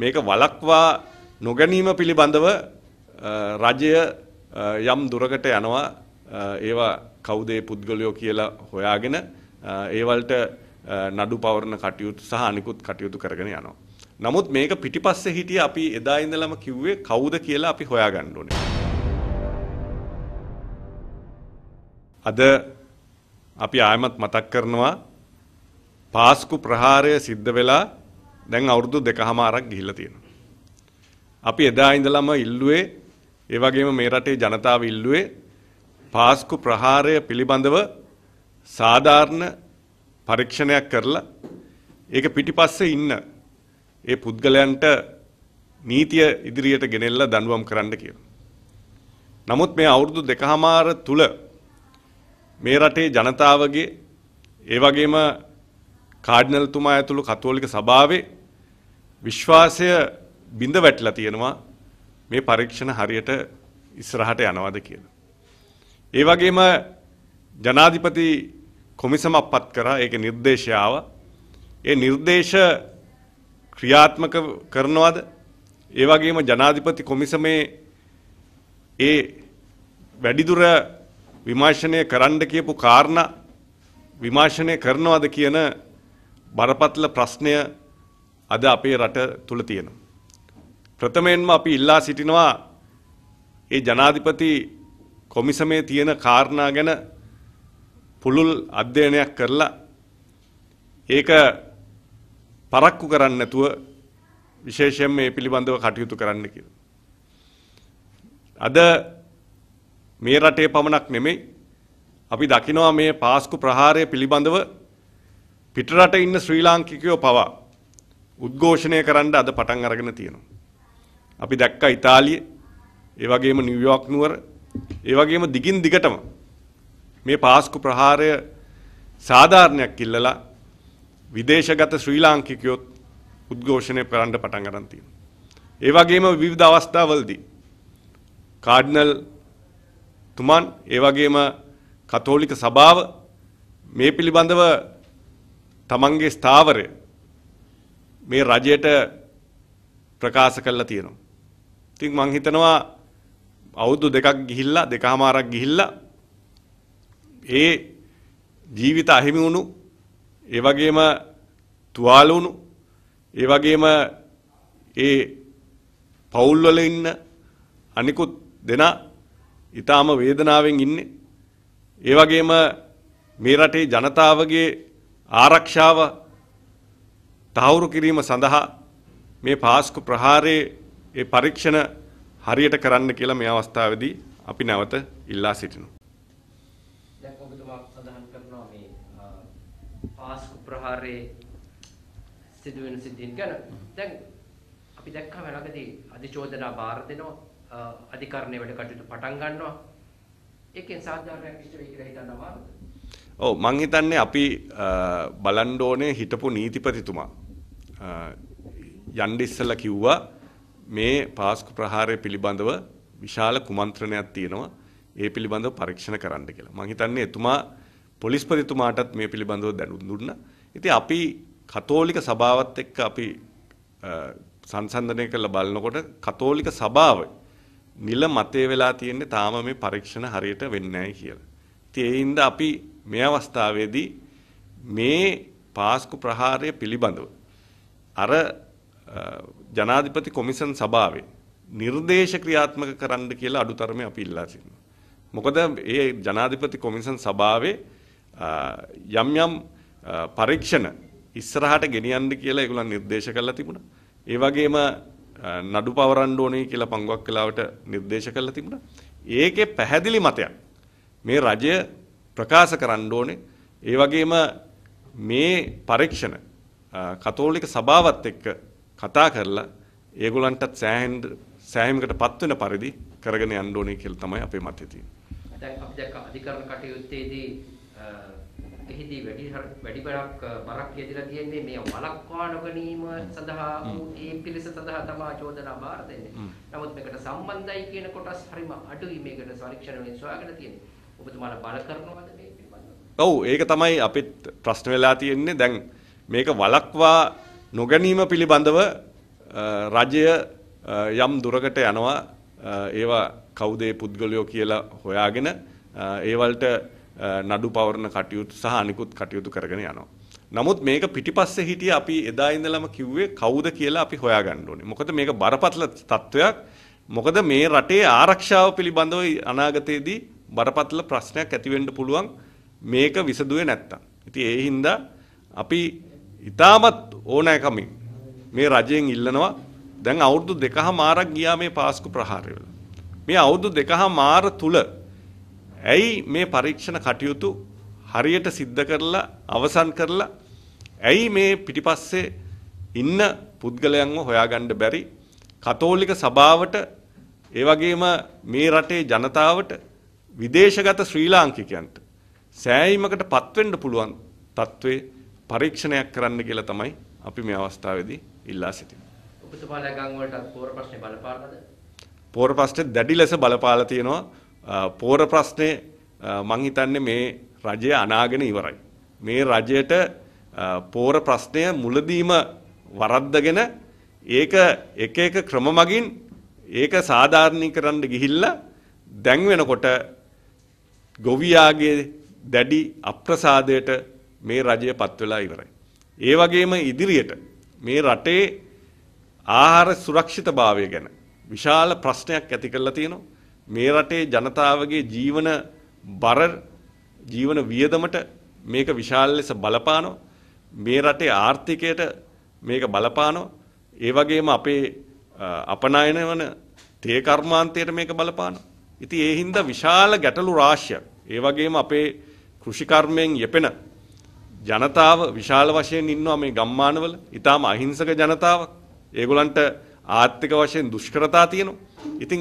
මේක වලක්වා නොගැනීම පිළිබඳව රජය යම් දුරකට යනවා ඒවා කවුදේ පුද්ගලයෝ කියලා හොයාගෙන ඒවලට නඩු පවරණ කටයුතු සහ අනිකුත් කටයුතු කරගෙන යනවා. නමුත් මේක පිටිපස්සේ හිටිය අපි එදා ඉඳලම කිව්වේ කවුද කියලා අපි හොයාගන්න ඕනේ. අද අපි ආයමත් මතක් කරනවා පාස්කු ප්‍රහාරය සිද්ධ වෙලා දැන් අවුරුදු දෙකහමාරක් ගිහිල්ලා තියෙනවා. අපි එදා ඉඳලම ඉල්ලුවේ ඒ වගේම මේ රටේ ජනතාව ඉල්ලුවේ පාස්කු ප්‍රහාරය පිළිබඳව සාධාරණ පරීක්ෂණයක් කරලා ඒක පිටිපස්සේ ඉන්න ඒ පුද්ගලයන්ට නීතිය ඉදිරියට ගෙනෙල්ලා දඬුවම් කරන්න කියලා. නමුත් මේ අවුරුදු දෙකහමාර තුල මේ රටේ ජනතාවගේ ඒ වගේම කාඩිනල්තුමා ඇතුළු කතෝලික සභාවේ විශ්වාසය බිඳ වැටලා තියෙනවා මේ පරීක්ෂණ හරියට ඉස්සරහට යනවාද කියලා. ඒ වගේම ජනාධිපති කොමිසමක් පත් කරා ඒක නිර්දේශය ඒ නිර්දේශ ක්‍රියාත්මක කරනවද? ඒ වගේම ජනාධිපති කොමිසමේ ඒ වැඩිදුර විමර්ශනය කරන්න කියපු කාරණා විමර්ශනය කරනවද කියන බරපතල ප්‍රශ්නය අද අපේ රට තුල තියෙනවා. ප්‍රථමයෙන්ම අපි ඉල්ලා සිටිනවා ඒ ජනාධිපති කොමිසමේ තියෙන කාරණා ගැන පුළුල් අධ්‍යයනයක් කරලා ඒක පරක්කු කරන්න නැතුව විශේෂයෙන් මේ පිළිබඳව කටයුතු කරන්න කියලා. අද මේ රටේ පමණක් නෙමෙයි අපි දකිනවා මේ පාස්කු ප්‍රහාරය පිළිබඳව පිටරට ඉන්න ශ්‍රී ලාංකිකයෝ පවා උද්ඝෝෂණය කරන්න අද පටන් අරගෙන තියෙනවා. අපි දැක්ක ඉතාලිය, ඒ වගේම නිව්යෝක් නුවර, ඒ වගේම දිගින් දිගටම මේ පාස්කු ප්‍රහාරය සාධාරණයක් ඉල්ලලා විදේශගත ශ්‍රී ලාංකිකයොත් උද්ඝෝෂණය කරන්න පටන් ගන්න තියෙනවා. ඒ වගේම විවිධ අවස්ථාවලදී කාඩිනල් තුමන් ඒ වගේම කතෝලික සභාව මේ පිළිබඳව තමන්ගේ ස්ථාවරය මේ රජයට ප්‍රකාශ කළා තියෙනවා. ඉතින් මං හිතනවා අවුරුදු දෙකක් ගිහිල්ලා දෙකමාරක් ගිහිල්ලා ඒ ජීවිත අහිමි වුණු ඒ වගේම තුවාල වුණු ඒ වගේම ඒ පවුල් වල ඉන්න අනිකුත් දෙනා ඊටාම වේදනාවෙන් ඉන්නේ ඒ වගේම මේ රටේ ජනතාවගේ ආරක්ෂාව තහවුරු කිරීම සඳහා මේ පාස්කු ප්‍රහාරයේ ඒ පරීක්ෂණ හරියට කරන්න කියලා මේ අවස්ථාවේදී අපි නැවත ඉල්ලා සිටිනවා. දැන් ඔබතුමා සඳහන් කරනවා මේ පාස්කු ප්‍රහාරයේ සිදුවෙන සිද්ධීන් ගැන. දැන් අපි දැක්කා වෙනකදී අධිචෝදනා බාර දෙනවා අධිකරණයේ වැඩ කටයුතු පටන් ගන්නවා. ඒකෙන් සාධාරණයක් ඉෂ්ට වෙයි කියලා හිතන්න අමාරුද? ඔව් මං හිතන්නේ අපි බලන්න ඕනේ හිටපු නීතිපතිතුමා යන්ඩ ඉස්සල කිව්වා මේ පාස්කු ප්‍රහාරය පිළිබඳව විශාල කුමන්ත්‍රණයක් තියෙනවා ඒ පිළිබඳව පරීක්ෂණ කරන්න කියලා. මං හිතන්නේ එතුමා පොලිස්පතිතුමාටත් මේ පිළිබඳව දැනුම් දුන්න. ඉතින් අපි කතෝලික සභාවත් එක්ක අපි සංසන්දනය කරලා බලනකොට කතෝලික සභාව නිල මතේ වෙලා තියෙන්නේ තාම මේ පරීක්ෂණ හරියට වෙන්නේ නැහැ කියලා. ඉතින් ඒ හින්දා අපි මේ අවස්ථාවේදී මේ පාස්කු ප්‍රහාරය පිළිබඳව අර ජනාධිපති කොමිසන් සභාවේ නිර්දේශ ක්‍රියාත්මක කරන්න කියලා අඩුතරමේ අපි ඉල්ලා සිටිනවා. මොකද ඒ ජනාධිපති කොමිසන් සභාවේ යම් යම් පරීක්ෂණ ඉස්සරහට ගෙනියන්න කියලා ඒගොල්ලන් නිර්දේශ කරලා තිබුණා. ඒ වගේම නඩු පවරන්න ඕනේ කියලා පංගුවක් කාලවට නිර්දේශ කරලා තිබුණා. ඒකේ පැහැදිලි මතයක් මේ රජය ප්‍රකාශ කරන්න ඕනේ. ඒ වගේම මේ පරීක්ෂණ කතෝලික සභාවත් එක්ක කතා කරලා ඒගොල්ලන්ටත් සෑහෙන සෑහීමකට පත්වෙන පරිදි කරගෙන යන්න ඕනේ කියලා තමයි අපේ මතය තියෙන්නේ. දැන් අපි දැක්ක අධිකරණ කටයුත්තේදී එහිදී වැඩි වැඩි බරක් බරක් කියදලා තියෙන්නේ මේ වළක්වා නොගැනීම සඳහා ඒ පිළිස සඳහා තමා චෝදනා බාර දෙන්නේ. නමුත් මේකට සම්බන්ධයි කියන කොටස් හරිම අඩුයි මේකට පරීක්ෂණ වලින් සොයාගෙන තියෙන්නේ. ඔබතුමාලා බල කරනවද මේ පිළිබඳව? ඔව් ඒක තමයි අපිත් ප්‍රශ්න වෙලා තියෙන්නේ. දැන් මේක වලක්වා නොගැනීම පිළිබඳව රජය යම් දුරකට යනවා ඒවා කවුදේ පුද්ගලයෝ කියලා හොයාගෙන ඒවලට නඩු පවරණ කටයුතු සහ අනිකුත් කටයුතු කරගෙන යනවා. නමුත් මේක පිටිපස්සේ හිටිය අපි එදා ඉඳලම කිව්වේ කවුද කියලා අපි හොයාගන්න ඕනේ. මොකද මේක බරපතල තත්වයක්. මොකද මේ රටේ ආරක්ෂාව පිළිබඳව අනාගතයේදී බරපතල ප්‍රශ්නයක් ඇති වෙන්න පුළුවන් මේක විසඳුවේ නැත්තම්. ඉතින් ඒ හින්දා අපි ඉතාමත් ඕනෑකමින් මේ රජයෙන් ඉල්ලනවා දැන් අවුරුදු දෙකහ මාරක් ගියා මේ පාස්කු ප්‍රහාරය වල. මේ අවුරුදු දෙකහ මාර තුල ඇයි මේ පරීක්ෂණ කටයුතු හරියට සිද්ධ කරලා අවසන් කරලා ඇයි මේ පිටිපස්සේ ඉන්න පුද්ගලයන්ව හොයාගන්න බැරි කතෝලික සභාවට ඒ වගේම මේ රටේ ජනතාවට විදේශගත ශ්‍රී ලාංකිකයන්ට සෑයීමකට පත්වෙන්න පුළුවන් තත්ත්වේ පරීක්ෂණයක් කරන්න කියලා තමයි අපි මේ අවස්ථාවේදී ඉල්ලා සිටින්නේ. උපතපාලය ගම් වලට පෝර ප්‍රශ්නේ බලපාලාද? පෝර ප්‍රශ්නේ දැඩි ලෙස බලපාලා තියෙනවා. පෝර ප්‍රශ්නේ මං හිතන්නේ මේ රජය අනාගෙන ඉවරයි. මේ රජයට පෝර ප්‍රශ්නය මුලදීම වරද්දගෙන ඒක එක එක ක්‍රම මගින් ඒක සාධාරණීකරන්න ගිහිල්ලා දැන් වෙනකොට ගොවියාගේ දැඩි අප්‍රසාදයට මේ රජය පත් වෙලා ඉවරයි. ඒ වගේම ඉදිරියට මේ රටේ ආහාර සුරක්ෂිතභාවය ගැන විශාල ප්‍රශ්නයක් ඇති කරලා තියෙනවා. මේ රටේ ජනතාවගේ ජීවන බර ජීවන වියදමට මේක විශාල ලෙස බලපානවා. මේ රටේ ආර්ථිකයට මේක බලපානවා. ඒ වගේම අපේ අපනයන වන තේ කර්මාන්තයට මේක බලපානවා. ඉතින් ඒ හින්දා විශාල ගැටලු රාශියක්. ඒ වගේම අපේ කෘෂිකර්මයෙන් යෙපෙන ජනතාව විශාල වශයෙන් ඉන්නවා මේ ගම්මානවල. ඊටාම අහිංසක ජනතාවක්. ඒගොල්ලන්ට ආර්ථික වශයෙන් දුෂ්කරතා තියෙනවා. ඉතින්